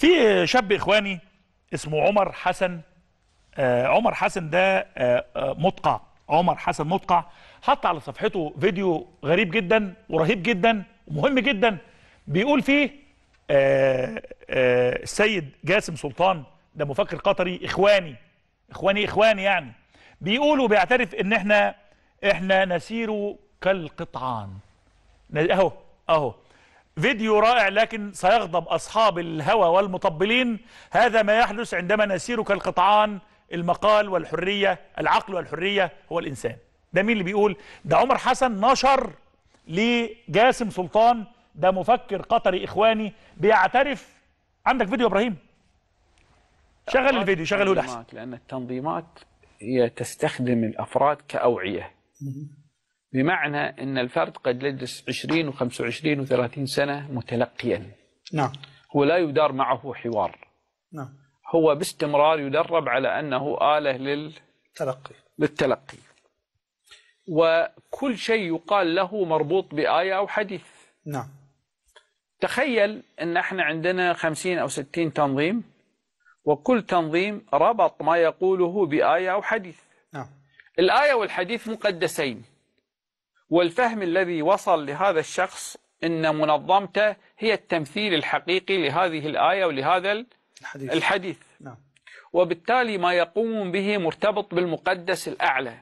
في شاب اخواني اسمه عمر حسن آه، عمر حسن ده آه، آه، متقع عمر حسن متقع حط على صفحته فيديو غريب جدا ورهيب جدا ومهم جدا بيقول فيه السيد جاسم سلطان ده مفكر قطري اخواني اخواني اخواني يعني بيقول وبيعترف ان احنا احنا نسير كالقطعان اهو اهو فيديو رائع لكن سيغضب أصحاب الهوى والمطبلين هذا ما يحدث عندما نسير كالقطعان المقال والحرية العقل والحرية هو الإنسان ده مين اللي بيقول ده عمر حسن نشر لجاسم سلطان ده مفكر قطري إخواني بيعترف عندك فيديو إبراهيم شغل الفيديو شغله لأحسن لأن التنظيمات هي تستخدم الأفراد كأوعية بمعنى أن الفرد قد يجلس 20 و25 و30 سنة متلقيا نعم هو لا يدار معه حوار نعم هو باستمرار يدرب على أنه آلة للتلقي للتلقي وكل شيء يقال له مربوط بآية أو حديث نعم تخيل أن احنا عندنا 50 أو 60 تنظيم وكل تنظيم ربط ما يقوله بآية أو حديث نعم الآية والحديث مقدسين والفهم الذي وصل لهذا الشخص أن منظمته هي التمثيل الحقيقي لهذه الآية ولهذا الحديث, الحديث. نعم. وبالتالي ما يقوم به مرتبط بالمقدس الأعلى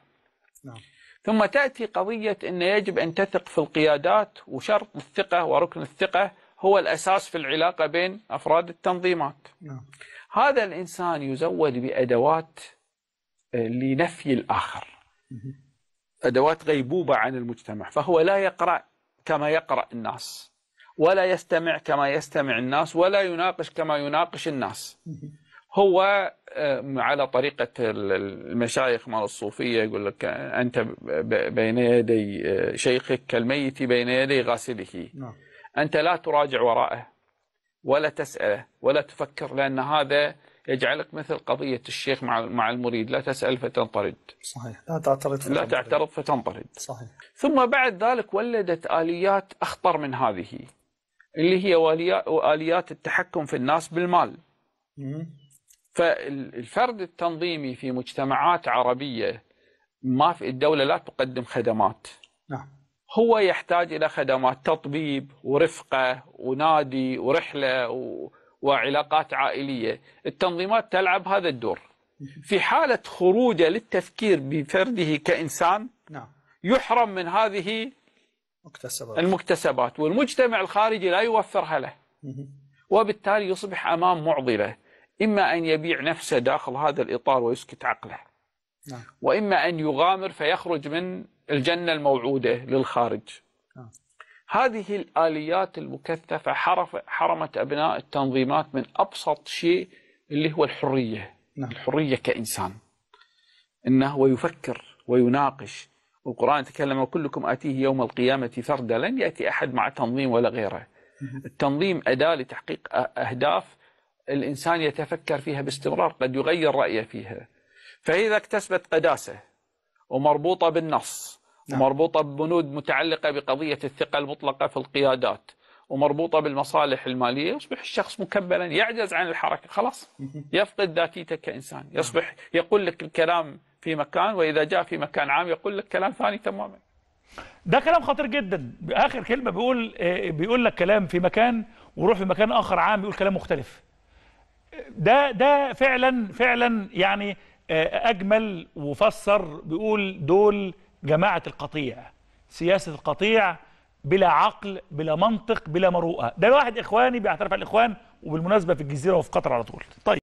نعم. ثم تأتي قضية أن يجب أن تثق في القيادات وشرط الثقة وركن الثقة هو الأساس في العلاقة بين أفراد التنظيمات نعم. هذا الإنسان يزود بأدوات آه، لنفي الآخر أدوات غيبوبة عن المجتمع فهو لا يقرأ كما يقرأ الناس ولا يستمع كما يستمع الناس ولا يناقش كما يناقش الناس هو آه، على طريقة المشايخ مال الصوفية يقول لك أنت بين يدي آه، شيخك كالميت بين يدي غاسله نعم. أنت لا تراجع وراءه ولا تسأله ولا تفكر لأن هذا يجعلك مثل قضية الشيخ مع مع المريد لا تسأل فتنطرد صحيح لا تعترض لا تعترض فتنطرد صحيح ثم بعد ذلك ولدت آليات أخطر من هذه اللي هي آليات التحكم في الناس بالمال م- فالفرد التنظيمي في مجتمعات عربية ما في الدولة لا تقدم خدمات نعم هو يحتاج إلى خدمات تطبيب ورفقة ونادي ورحلة و... وعلاقات عائلية التنظيمات تلعب هذا الدور في حالة خروجه للتفكير بفرده كإنسان نعم. يحرم من هذه المكتسبات والمجتمع الخارجي لا يوفرها له وبالتالي يصبح أمام معضلة إما أن يبيع نفسه داخل هذا الإطار ويسكت عقله نعم. وإما أن يغامر فيخرج من الجنة الموعودة للخارج نعم. هذه الآليات المكثفة حرمت أبناء التنظيمات من أبسط شيء اللي هو الحرية نعم. الحرية كإنسان أنه هو يفكر ويناقش والقرآن تكلم كلكم آتيه يوم القيامة فردا لن يأتي أحد مع تنظيم ولا غيره التنظيم أداة لتحقيق أهداف الإنسان يتفكر فيها باستمرار قد يغير رأيه فيها فإذا اكتسبت قداسة ومربوطة بالنص نعم. ومربوطة ببنود متعلقة بقضية الثقة المطلقة في القيادات ومربوطة بالمصالح المالية يصبح الشخص مكبلا يعجز عن الحركة خلاص يفقد ذاتيته كإنسان يصبح يقول لك الكلام في مكان وإذا جاء في مكان عام يقول لك كلام ثاني تماما ده كلام خطير جدا آخر كلمة بيقول آه، بيقول لك كلام في مكان وروح في مكان آخر عام يقول كلام مختلف ده ده فعلا فعلا يعني آه، أجمل وفسر بيقول دول جماعة القطيع سياسة القطيع بلا عقل بلا منطق بلا مروءة ده الواحد إخواني بيعترف على الإخوان وبالمناسبة في الجزيرة وفي قطر على طول طيب